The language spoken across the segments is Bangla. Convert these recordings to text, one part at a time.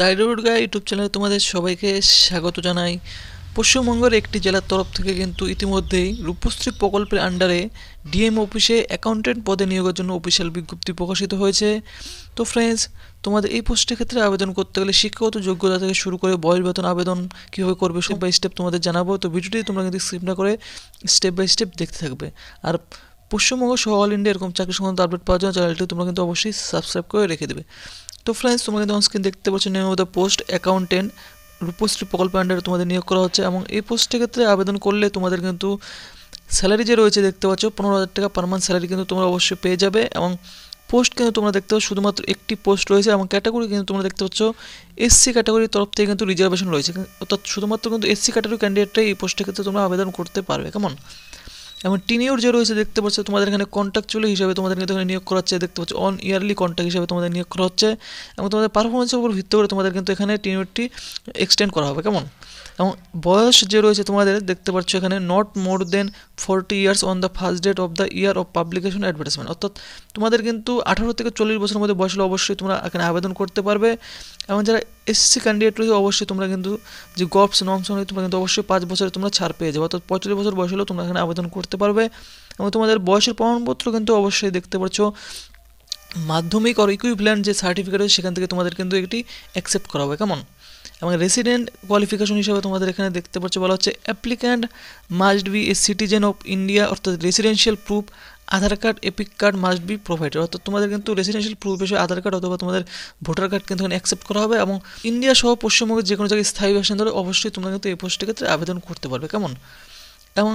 দায়রোডগা ইউটিউব চ্যানেলে তোমাদের সবাইকে স্বাগত জানাই পশ্চিমবঙ্গের একটি জেলার তরফ থেকে কিন্তু ইতিমধ্যেই রূপশ্রী প্রকল্পের আন্ডারে ডিএম অফিসে অ্যাকাউন্টেন্ট পদে নিয়োগের জন্য অফিসিয়াল বিজ্ঞপ্তি প্রকাশিত হয়েছে তো ফ্রেন্ডস তোমাদের এই পোস্টের ক্ষেত্রে আবেদন করতে গেলে শিক্ষাগত যোগ্যতা থেকে শুরু করে বয়স বেতন আবেদন কীভাবে করবে স্টেপ বাই স্টেপ তোমাদের জানাবো তো ভিডিওটি তোমরা কিন্তু স্কিপ না করে স্টেপ বাই স্টেপ দেখতে থাকবে আর পশ্চিমবঙ্গ সহ অল ইন্ডিয়া এরকম চাকরি সংক্রান্ত আপডেট পাওয়ার জন্য চ্যানেলটি তোমরা কিন্তু অবশ্যই সাবস্ক্রাইব করে রেখে দেবে তো ফ্রেন্ডস তোমরা কিন্তু স্ক্রিন দেখতে পাচ্ছ নিয়মিত পোস্ট অ্যাকাউন্টেন্ট রূপশ্রী প্রকল্প আন্ডারে তোমাদের নিয়োগ করা হচ্ছে এবং এই পোস্টের ক্ষেত্রে আবেদন করলে তোমাদের কিন্তু স্যালারি যে রয়েছে দেখতে পাচ্ছ পনেরো হাজার টাকা পার মান্থ স্যালারি কিন্তু তোমরা অবশ্যই পেয়ে যাবে এবং পোস্ট কিন্তু তোমরা দেখতে পাচ্ছ শুধুমাত্র একটি পোস্ট রয়েছে এবং ক্যাটাগরি কিন্তু তোমরা দেখতে পাচ্ছ এসসি ক্যাটাগরির তরফ থেকে কিন্তু রিজার্ভেশন রয়েছে অর্থাৎ শুধুমাত্র কিন্তু এসসি ক্যাটাগরি ক্যান্ডিডেটটাই এই পোস্টের ক্ষেত্রে তোমরা আবেদন করতে পারবে কেমন এবং টিনিওর যে রয়েছে দেখতে পাচ্ছো তোমাদের এখানে কন্ট্রাকচুয়ালি হিসাবে তোমাদের কিন্তু এখানে নিয়োগ করা হচ্ছে দেখতে পাচ্ছ অন ইয়ারলি কন্ট্রাক্ট হিসাবে তোমাদের নিয়োগ করা হচ্ছে এবং তোমাদের পারফরমেন্সের উপর ভিত্তি করে তোমাদের কিন্তু এখানে টিনিওরটি এক্সটেন্ড করা হবে কেমন এবং বয়স যে রয়েছে তোমাদের দেখতে পাচ্ছ এখানে not more than forty years on the first date of the year of publication advertisement অর্থাৎ তোমাদের কিন্তু আঠারো থেকে চল্লিশ বছরের মধ্যে বয়স হলে অবশ্যই তোমরা এখানে আবেদন করতে পারবে এবং যারা এসসি ক্যান্ডিডেট রয়েছে অবশ্যই তোমরা কিন্তু যে গভস নমস রয়েছে তোমরা কিন্তু অবশ্যই পাঁচ বছরে তোমরা ছাড় পেয়ে যাবে অর্থাৎ পঁয়তাল্লিশ বছর বয়স হলেও তোমরা এখানে আবেদন করতে পারবে এবং তোমাদের বয়সের প্রমাণপত্র কিন্তু অবশ্যই দেখতে পারছো মাধ্যমিক আর ইকুইপ্ল্যান্ট যে সার্টিফিকেট আছে সেখান থেকে তোমাদের কিন্তু এটি অ্যাকসেপ্ট করা হবে কেমন এবং রেসিডেন্ট কোয়ালিফিকেশন হিসাবে তোমাদের এখানে দেখতে পাচ্ছ বলা হচ্ছে applicant must be a citizen of India অর্থাৎ residential proof Aadhaar card EPIC card must be provided অর্থাৎ তোমাদের কিন্তু রেসিডেন্সিয়াল প্রুফ হিসেবে আধার কার্ড অথবা তোমাদের ভোটার কার্ড কিন্তু এখানে অ্যাকসেপ্ট করা হবে এবং ইন্ডিয়া সহ পশ্চিমবঙ্গের যে কোনো জায়গায় স্থায়ী বাসিন্দা অবশ্যই তোমরা কিন্তু এই পোস্টের ক্ষেত্রে আবেদন করতে পারবে কেমন এবং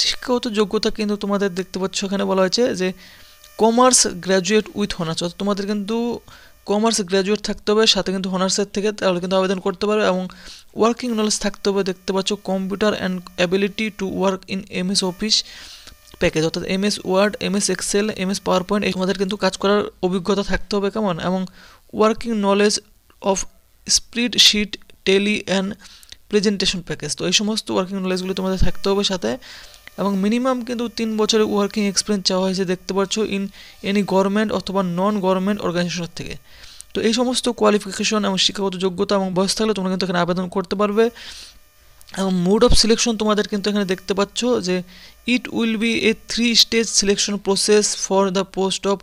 শিক্ষাগত যোগ্যতা কিন্তু তোমাদের দেখতে পাচ্ছ এখানে বলা হয়েছে যে কমার্স গ্র্যাজুয়েট উইথ হনার্স অর্থাৎ তোমাদের কিন্তু কমার্স গ্র্যাজুয়েট থাকতে হবে সাথে কিন্তু হনার্সের থেকে তাহলে কিন্তু আবেদন করতে পারবে এবং ওয়ার্কিং নলেজ থাকতে হবে দেখতে পাচ্ছ computer and ability to work in MS office package অর্থাৎ M S Word M S Excel M S PowerPoint তোমাদের কিন্তু কাজ করার অভিজ্ঞতা থাকতে হবে কেমন এবং working knowledge of spreadsheet Tally and presentation package তো এই সমস্ত ওয়ার্কিং নলেজগুলো তোমাদের থাকতে হবে সাথে এবং মিনিমাম কিন্তু তিন বছরের ওয়ার্কিং এক্সপিরিয়েন্স চাওয়া হয়েছে দেখতে পাচ্ছ ইন এনি গভর্নমেন্ট অথবা নন গভর্নমেন্ট অর্গানাইজেশন থেকে তো এই সমস্ত কোয়ালিফিকেশন এবং শিক্ষাগত যোগ্যতা এবং বয়স থাকলে তোমরা কিন্তু এখানে আবেদন করতে পারবে এবং মোড অফ সিলেকশন তোমাদের কিন্তু এখানে দেখতে পাচ্ছ যে it will be a three stage selection process for the post of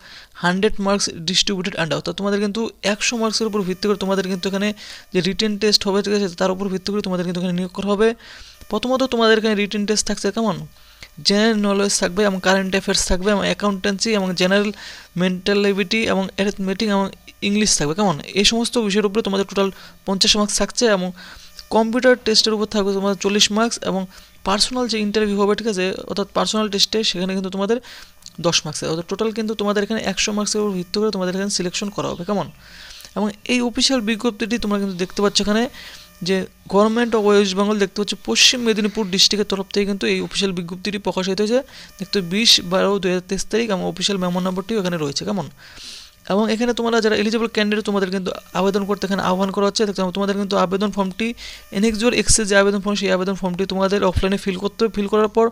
hundred marks distributed and অর্থাৎ তোমাদের কিন্তু একশো মার্কসের উপর ভিত্তি করে তোমাদের কিন্তু এখানে যে রিটেন টেস্ট হবে ঠিক আছে তার উপর ভিত্তি করে তোমাদের কিন্তু এখানে নিয়োগ করা হবে প্রথমত তোমাদের এখানে রিটেন টেস্ট থাকছে কেমন জেনারেল নলেজ থাকবে এবং কারেন্ট অ্যাফেয়ার্স থাকবে এবং অ্যাকাউন্টেন্সি এবং জেনারেল মেন্টালিবিটি এবং অ্যারেথমেটিক এবং ইংলিশ থাকবে কেমন এই সমস্ত বিষয়ের উপরে তোমাদের টোটাল পঞ্চাশ মার্কস থাকছে এবং কম্পিউটার টেস্টের উপর থাকবে তোমাদের চল্লিশ মার্কস এবং পার্সোনাল যে ইন্টারভিউ হবে ঠিক আছে অর্থাৎ পার্সোনাল টেস্টে সেখানে কিন্তু তোমাদের দশ মার্কসের অর্থাৎ টোটাল কিন্তু তোমাদের এখানে একশো মার্কসের উপর ভিত্তি করে তোমাদের এখানে সিলেকশন করা হবে কেমন এবং এই অফিসিয়াল বিজ্ঞপ্তিটি তোমরা কিন্তু দেখতে পাচ্ছ এখানে যে গভর্নমেন্ট অফ ওয়েস্ট বেঙ্গল দেখতে পাচ্ছ পশ্চিম মেদিনীপুর ডিস্ট্রিক্টের তরফ থেকে কিন্তু এই অফিসিয়াল বিজ্ঞপ্তিটি প্রকাশিত হয়েছে দেখতে বিশ বারো দু হাজার তেইশ তারিখ এবং অফিসিয়াল মেমো নম্বরটিও এখানে রয়েছে কেমন এবং এখানে তোমরা যারা এলিজিবল ক্যান্ডিডেট তোমাদের কিন্তু আবেদন করতে এখানে আহ্বান করা হচ্ছে তোমাদের কিন্তু আবেদন ফর্মটি এনএক্সিওর এক্সে যে আবেদন ফর্ম সেই আবেদন ফর্মটি তোমাদের অফলাইনে ফিল করতে হবে ফিল করার পর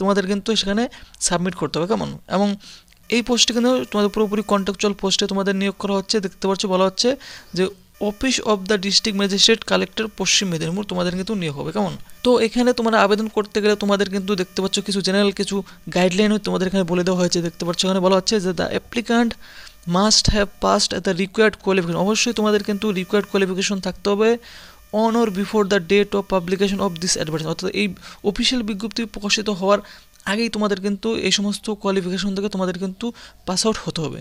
তোমাদের কিন্তু সেখানে সাবমিট করতে হবে কেমন এবং এই পোস্টে কিন্তু তোমাদের পুরোপুরি কন্ট্রাকচুয়াল পোস্টে তোমাদের নিয়োগ করা হচ্ছে দেখতে পাচ্ছ বলা হচ্ছে যে office of the district magistrate collector Paschim Medinipur তোমাদের কিন্তু নিয়োগ হবে কেমন তো এখানে তোমরা আবেদন করতে গেলে তোমাদের কিন্তু দেখতে পাচ্ছ কিছু জেনারেল কিছু গাইডলাইনও তোমাদের এখানে বলে দেওয়া হয়েছে দেখতে পাচ্ছ এখানে বলা হচ্ছে যে the applicant must have passed at the required qualification অবশ্যই তোমাদের কিন্তু রিকোয়ার্ড কোয়ালিফিকেশন থাকতে হবে on or before the date of publication of this advertise অর্থাৎ এই অফিসিয়াল বিজ্ঞপ্তি প্রকাশিত হওয়ার আগেই তোমাদের কিন্তু এই সমস্ত কোয়ালিফিকেশন থেকে তোমাদের কিন্তু পাস আউট হতে হবে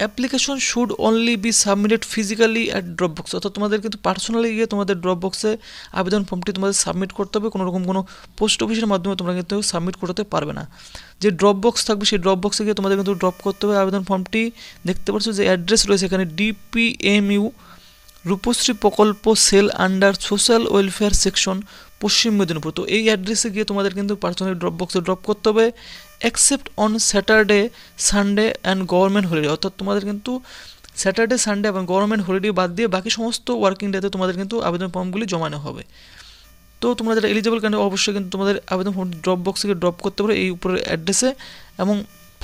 application should only be submitted physically at drop box অর্থাৎ তোমাদের কিন্তু পার্সোনালি গিয়ে তোমাদের ড্রপ বক্সে আবেদন ফর্মটি তোমাদের সাবমিট করতে হবে কোনোরকম কোনো পোস্ট অফিসের মাধ্যমে তোমরা কিন্তু সাবমিট করতে পারবে না যে ড্রপ বক্স থাকবে সেই ড্রপ বক্সে গিয়ে তোমাদের কিন্তু ড্রপ করতে হবে আবেদন ফর্মটি দেখতে পাচ্ছ যে অ্যাড্রেস রয়েছে এখানে ডিপিএমইউ রূপশ্রী প্রকল্প cell under social welfare section Paschim Medinipur তো এই অ্যাড্রেসে গিয়ে তোমাদের কিন্তু পার্সোনালি ড্রপ বক্সে ড্রপ করতে হবে accept on Saturday Sunday and government holiday অর্থাৎ তোমাদের কিন্তু স্যাটারডে সানডে এবং গভর্নমেন্ট হলিডে বাদ দিয়ে বাকি সমস্ত ওয়ার্কিং ডেতে তোমাদের কিন্তু আবেদন ফর্মগুলি জমানো হবে তো তোমরা যারা এলিজেবল ক্যান্ডিডেট অবশ্যই কিন্তু তোমাদের আবেদন ফর্ম ড্রপ বক্সে ড্রপ করতে পারো এই উপরের অ্যাড্রেসে এবং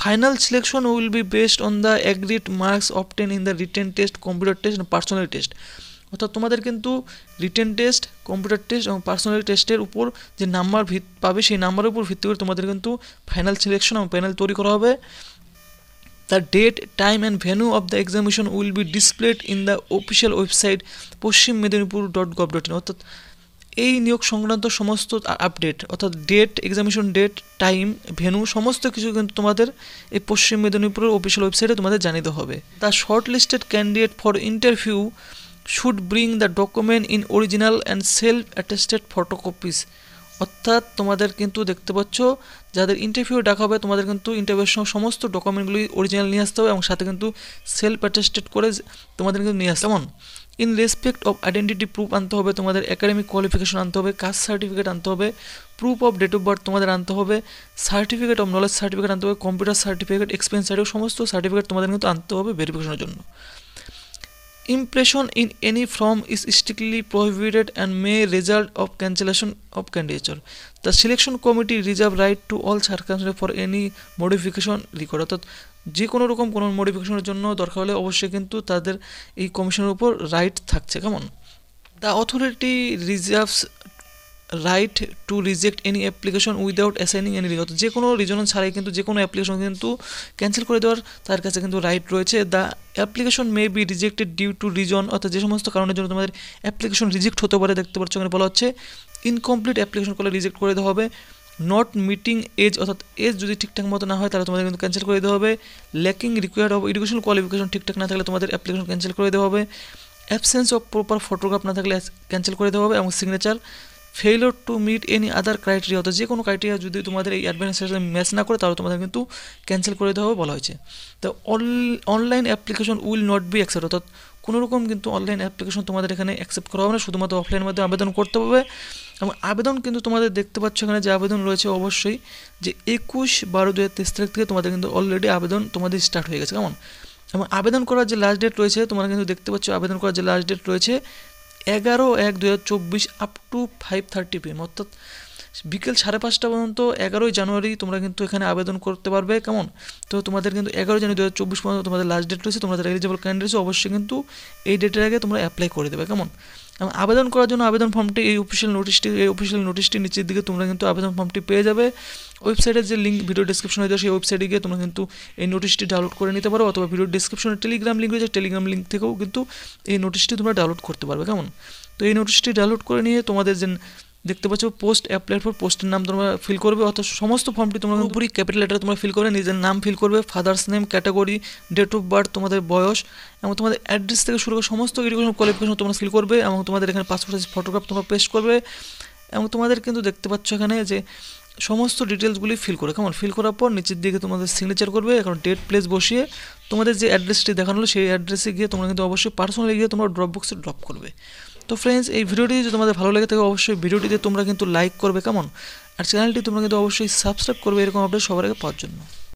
final selection will be based on the agreed marks obtained in the written test computer test personal test অর্থাৎ তোমাদের কিন্তু রিটেন টেস্ট কম্পিউটার টেস্ট এবং পার্সোনাল টেস্টের উপর যে নাম্বার ভিত পাবে সেই নাম্বারের উপর ভিত্তি করে তোমাদের কিন্তু ফাইনাল সিলেকশন এবং প্যানেল তৈরি করা হবে the date time and venue of the examination will be displayed in the official website Paschim Medinipur dot gov dot in অর্থাৎ এই নিয়োগ সংক্রান্ত সমস্ত আপডেট অর্থাৎ date examination date time venue সমস্ত কিছু কিন্তু তোমাদের এই পশ্চিম মেদিনীপুরের অফিসিয়াল ওয়েবসাইটে তোমাদের জানিয়ে হবে the shortlisted candidate for interview should bring the document in original and self attested photocopies অর্থাৎ তোমাদের কিন্তু দেখতে পাচ্ছ যাদের ইন্টারভিউ ডাকা হবে তোমাদের কিন্তু ইন্টারভিউর সময় সমস্ত ডকুমেন্টগুলি অরিজিনাল নিয়ে আসতে হবে এবং সাথে কিন্তু সেলফ অ্যাটেস্টেড করে তোমাদের কিন্তু নিয়ে আসতে যেমন in respect of identity proof আনতে হবে তোমাদের একাডেমিক কোয়ালিফিকেশন আনতে হবে কাস্ট সার্টিফিকেট আনতে হবে proof of date of birth তোমাদের আনতে হবে সার্টিফিকেট অফ নলেজ সার্টিফিকেট আনতে হবে কম্পিউটার সার্টিফিকেট এক্সপিরিয়েন্স সার্টিফিকেট সমস্ত সার্টিফিকেট তোমাদের কিন্তু আনতে হবে ভেরিফিকেশনের জন্য Impression in any form is strictly prohibited and may result of cancellation of candidature. The selection committee reserve right to all circumstances for any modification record অর্থাৎ যে কোনো রকম কোনো মডিফিকেশনের জন্য দরকার হলে অবশ্যই কিন্তু তাদের এই কমিশনের উপর রাইট থাকছে কেমন the authority reserves right to reject any application without assigning any reason যে কোনো রিজন ছাড়াই কিন্তু যে কোনো অ্যাপ্লিকেশন কিন্তু ক্যান্সেল করে দেওয়ার তার কাছে কিন্তু রাইট রয়েছে the application may be rejected due to reason অর্থাৎ যে সমস্ত কারণের জন্য তোমাদের অ্যাপ্লিকেশন রিজেক্ট হতে পারে দেখতে পাচ্ছ এখানে বলা হচ্ছে ইনকমপ্লিট অ্যাপ্লিকেশন করলে রিজেক্ট করে দেওয়া হবে নট মিটিং এজ অর্থাৎ এজ যদি ঠিকঠাক মতো না হয় তাহলে তোমাদের কিন্তু ক্যান্সেল করে দেওয়া হবে lacking required of education qualification ঠিকঠাক না থাকলে তোমাদের অ্যাপ্লিকেশন ক্যান্সেল করে দেওয়া হবে অ্যাবসেন্স অফ প্রপার ফটোগ্রাফ না থাকলে ক্যান্সেল করে দেওয়া হবে এবং signature failure to meet any other criteria অর্থাৎ যে কোনো ক্রাইটেরিয়া যদি তোমাদের এই অ্যাডমিশনের সাথে ম্যাচ না করে তাহলে তোমাদের কিন্তু ক্যান্সেল করে দেওয়া হবে বলা হয়েছে তো online application will not be accept অর্থাৎ কোনোরকম কিন্তু অনলাইন অ্যাপ্লিকেশন তোমাদের এখানে অ্যাকসেপ্ট করা হবে না শুধুমাত্র অফলাইনের মাধ্যমে আবেদন করতে হবে এবং আবেদন কিন্তু তোমাদের দেখতে পাচ্ছ এখানে যে আবেদন রয়েছে অবশ্যই যে একুশ বারো দু হাজার তেইশ তারিখ থেকে তোমাদের কিন্তু অলরেডি আবেদন তোমাদের স্টার্ট হয়ে গেছে কেমন এবং আবেদন করার যে লাস্ট ডেট রয়েছে তোমরা কিন্তু দেখতে পাচ্ছ আবেদন করার যে লাস্ট ডেট রয়েছে এগারো এক দু হাজার চব্বিশ up to five thirty PM অর্থাৎ বিকেল সাড়ে পাঁচটা পর্যন্ত এগারোই জানুয়ারি তোমরা কিন্তু এখানে আবেদন করতে পারবে কেমন তো তোমাদের কিন্তু এগারো জানুয়ারি দু হাজার চব্বিশ পর্যন্ত তোমাদের লাস্ট ডেট রয়েছে তোমাদের এলিজিবল ক্যান্ডিডেটস অবশ্যই কিন্তু এই ডেটের আগে তোমরা অ্যাপ্লাই করে দেবে কেমন এবং আবেদন করার জন্য আবেদন ফর্মটি এই অফিসিয়াল নোটিশটি এই অফিসিয়াল নোটিশটি নিচের দিকে তোমরা কিন্তু আবেদন ফর্মটি পেয়ে যাবে ওয়েবসাইটের যে লিঙ্ক ভিডিও ডিসক্রিপশনে দেওয়া সেই ওয়েবসাইটে গিয়ে তোমরা কিন্তু এই নোটিশটি ডাউনলোড করে নিতে পারো অথবা ভিডিও ডিসক্রিপশনে টেলিগ্রাম লিঙ্ক রয়েছে টেলিগ্রাম লিঙ্ক থেকেও কিন্তু এই নোটিশটি তোমরা ডাউনলোড করতে পারবে কেমন তো এই নোটিশটি ডাউনলোড করে নিয়ে তোমাদের যে দেখতে পাচ্ছ পোস্ট অ্যাপ্লাই ফর পোস্টের নাম তোমরা ফিল করবে অর্থাৎ সমস্ত ফর্মটি তোমরা উপরই ক্যাপিটাল লেটারে তোমরা ফিল করবে নিজের নাম ফিল করবে father's name category date of birth তোমাদের বয়স এবং তোমাদের অ্যাড্রেস থেকে শুরু করে সমস্ত এডুকেশন কোয়ালিফিকেশন তোমরা ফিল করবে এবং তোমাদের এখানে পাসপোর্ট সাইজ ফটোগ্রাফ তোমরা পেস্ট করবে এবং তোমাদের কিন্তু দেখতে পাচ্ছ এখানে যে সমস্ত ডিটেলসগুলি ফিল করে কেমন ফিল করার পর নিচের দিকে তোমাদের সিগনেচার করবে এখন ডেট প্লেস বসিয়ে তোমাদের যে অ্যাড্রেসটি দেখানো হলো সেই অ্যাড্রেসে গিয়ে তোমরা কিন্তু অবশ্যই পার্সোনালি গিয়ে তোমরা ড্রপ বক্সে ড্রপ করবে তো ফ্রেন্ডস এই ভিডিওটি যদি তোমাদের ভালো লেগে থাকে অবশ্যই ভিডিওটিতে তোমরা কিন্তু লাইক করবে কেমন আর চ্যানেলটি তোমরা কিন্তু অবশ্যই সাবস্ক্রাইব করবে এরকম আপডেট সবার আগে পাওয়ার জন্য